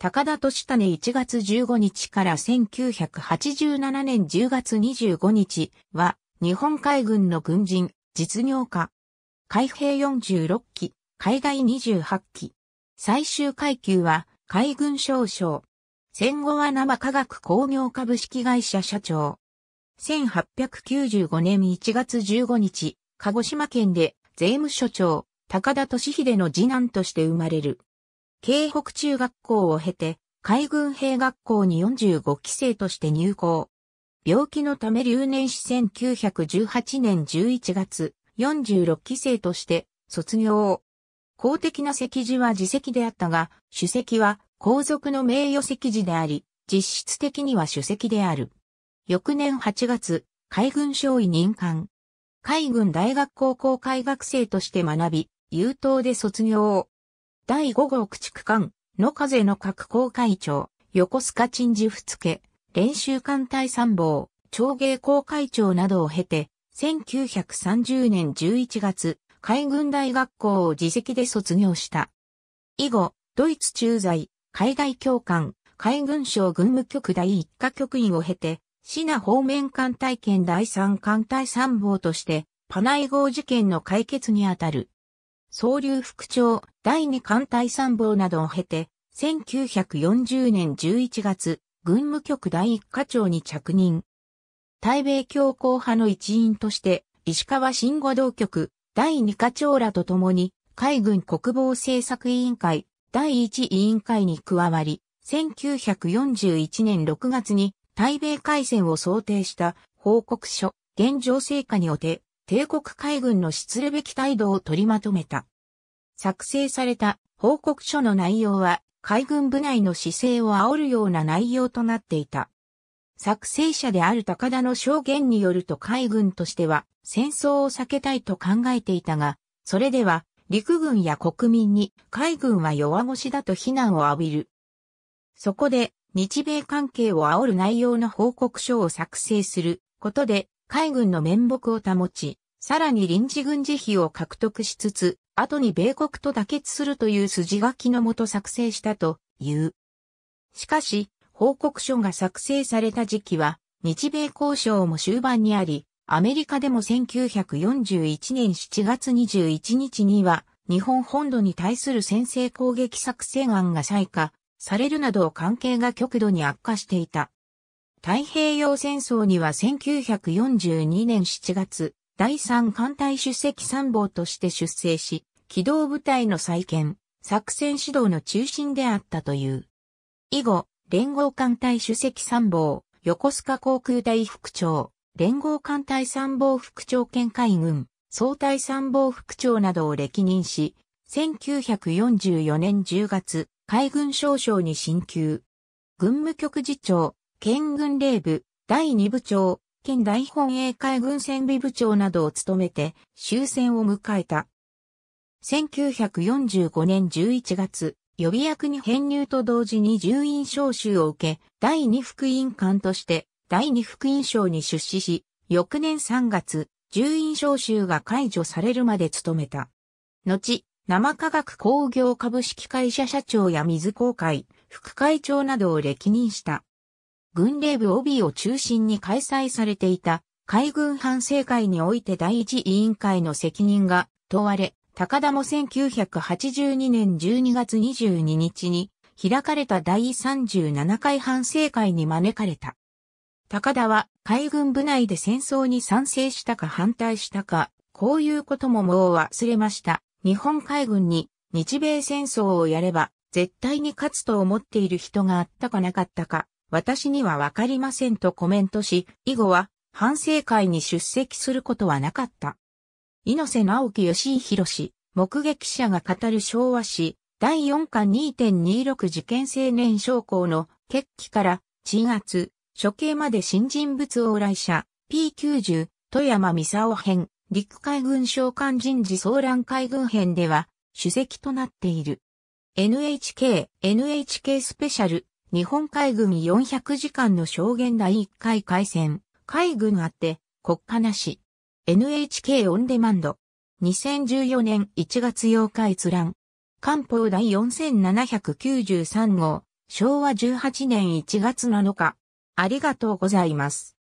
高田敏種1月15日から1987年10月25日は、日本海軍の軍人、実業家。海兵46機、海外28機。最終階級は、海軍少将。戦後は生科学工業株式会社社長。1895年1月15日、鹿児島県で税務署長、高田敏秀の次男として生まれる。京北中学校を経て、海軍兵学校に45期生として入校。病気のため留年し1918年11月、46期生として卒業。公的な席次は自席であったが、主席は皇族の名誉席次であり、実質的には主席である。翌年8月、海軍少尉任官。海軍大学校校海学生として学び、優等で卒業。第5号駆逐艦、野風の各公会長、横須賀陳治付練習艦隊参謀、長芸公会長などを経て、1930年11月、海軍大学校を自席で卒業した。以後、ドイツ駐在、海外教官、海軍省軍務局第一課局員を経て、シナ方面艦隊兼第三艦隊参謀として、パナイ号事件の解決にあたる総流副長、第二艦隊参謀などを経て、1940年11月、軍務局第一課長に着任。対米強硬派の一員として、石川新五道局、第二課長らと共に、海軍国防政策委員会、第一委員会に加わり、1941年6月に、対米海戦を想定した報告書、現状成果におて、帝国海軍の失礼べき態度を取りまとめた。作成された報告書の内容は海軍部内の姿勢を煽るような内容となっていた。作成者である高田の証言によると海軍としては戦争を避けたいと考えていたが、それでは陸軍や国民に海軍は弱腰だと非難を浴びる。そこで日米関係を煽る内容の報告書を作成することで海軍の面目を保ち、さらに臨時軍事費を獲得しつつ、後に米国と妥結するという筋書きのもと作成したという。しかし、報告書が作成された時期は、日米交渉も終盤にあり、アメリカでも1941年7月21日には、日本本土に対する先制攻撃作戦案が採火されるなど関係が極度に悪化していた。太平洋戦争には1942年7月、第三艦隊主席参謀として出征し、機動部隊の再建、作戦指導の中心であったという。以後、連合艦隊主席参謀、横須賀航空隊副長、連合艦隊参謀副長兼海軍、総隊参謀副長などを歴任し、1944年10月、海軍少将に進級。軍務局次長、県軍令部、第2部長、県大本営海軍戦備部長などを務めて終戦を迎えた。1945年11月、予備役に編入と同時に重員召集を受け、第2副員官として第2副員賞に出資し、翌年3月、重員召集が解除されるまで務めた。後、生化学工業株式会社社長や水工会、副会長などを歴任した。軍令部 OB を中心に開催されていた海軍反省会において第一委員会の責任が問われ、高田も1982年12月22日に開かれた第37回反省会に招かれた。高田は海軍部内で戦争に賛成したか反対したか、こういうことももう忘れました。日本海軍に日米戦争をやれば絶対に勝つと思っている人があったかなかったか、私にはわかりませんとコメントし、以後は反省会に出席することはなかった。猪瀬直樹義弘氏、目撃者が語る昭和史、第4巻2.26事件青年将校の決起から鎮圧、処刑まで新人物往来者、P90、富山三沢編、陸海軍将官人事騒乱海軍編では、主席となっている。NHK、NHK スペシャル、日本海軍400時間の証言第1回海戦、海軍あって国家なし、NHK オンデマンド、2014年1月8日閲覧、官報第4793号、昭和18年1月7日、ありがとうございます。